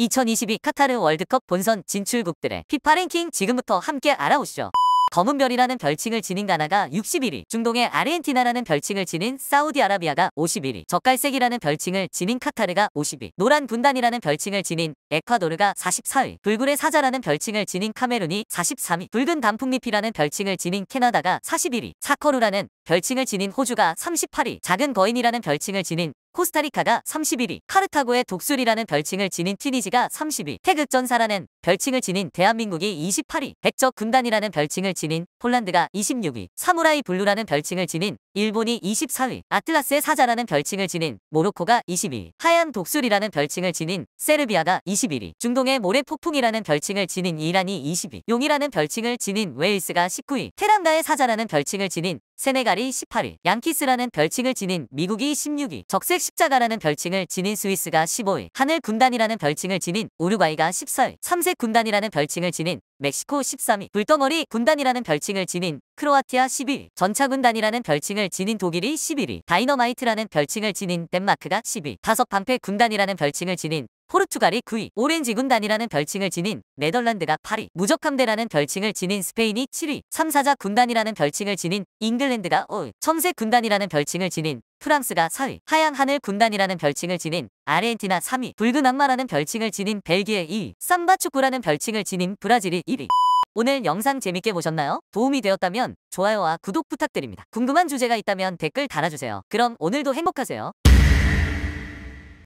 2022 카타르 월드컵 본선 진출국들의 피파 랭킹 지금부터 함께 알아오시죠. 검은별이라는 별칭을 지닌 가나가 61위, 중동의 아르헨티나라는 별칭을 지닌 사우디아라비아가 51위, 적갈색이라는 별칭을 지닌 카타르가 50위, 노란 분단이라는 별칭을 지닌 에콰도르가 44위, 불굴의 사자라는 별칭을 지닌 카메룬이 43위, 붉은 단풍잎이라는 별칭을 지닌 캐나다가 41위, 사커루라는 별칭을 지닌 호주가 38위, 작은 거인이라는 별칭을 지닌 코스타리카가 31위, 카르타고의 독수리라는 별칭을 지닌 튀니지가 30위, 태극전사라는 별칭을 지닌 대한민국이 28위, 백적 군단이라는 별칭을 지닌 폴란드가 26위, 사무라이 블루라는 별칭을 지닌 일본이 24위, 아틀라스의 사자라는 별칭을 지닌 모로코가 22위, 하얀 독수리라는 별칭을 지닌 세르비아가 21위, 중동의 모래 폭풍이라는 별칭을 지닌 이란이 20위, 용이라는 별칭을 지닌 웨일스가 19위, 테랑가의 사자라는 별칭을 지닌 세네갈이 18위, 양키스라는 별칭을 지닌 미국이 16위, 적색 십자가라는 별칭을 지닌 스위스가 1 5위 하늘 군단이라는 별칭을 지닌 우루과이가 14일, 삼색 군단이라는 별칭을 지닌 멕시코 1 3위 불덩어리 군단이라는 별칭을 지닌 크로아티아 1 0위 전차군단이라는 별칭을 지닌 독일이 1 1위 다이너마이트라는 별칭을 지닌 덴마크가 1 0위 다섯 방패 군단이라는 별칭을 지닌 포르투갈이 9위, 오렌지 군단이라는 별칭을 지닌 네덜란드가 8위, 무적함대라는 별칭을 지닌 스페인이 7위, 참사자 군단이라는 별칭을 지닌 잉글랜드가 5위, 청색 군단이라는 별칭을 지닌 프랑스가 4위, 하양 하늘 군단이라는 별칭을 지닌 아르헨티나 3위, 붉은 악마라는 별칭을 지닌 벨기에 2위, 삼바 축구라는 별칭을 지닌 브라질이 1위. 오늘 영상 재밌게 보셨나요? 도움이 되었다면 좋아요와 구독 부탁드립니다. 궁금한 주제가 있다면 댓글 달아주세요. 그럼 오늘도 행복하세요.